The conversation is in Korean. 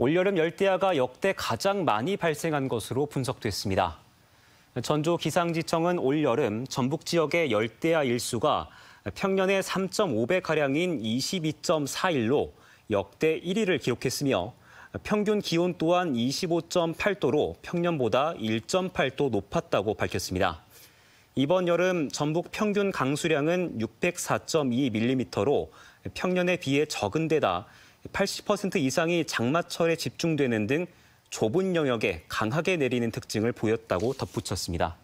올여름 열대야가 역대 가장 많이 발생한 것으로 분석됐습니다. 전주 기상지청은 올여름 전북 지역의 열대야 일수가 평년의 3.5배가량인 2 2 4일로 역대 1위를 기록했으며 평균 기온 또한 25.8도로 평년보다 1.8도 높았다고 밝혔습니다. 이번 여름 전북 평균 강수량은 604.2mm로 평년에 비해 적은 데다 80% 이상이 장마철에 집중되는 등 좁은 영역에 강하게 내리는 특징을 보였다고 덧붙였습니다.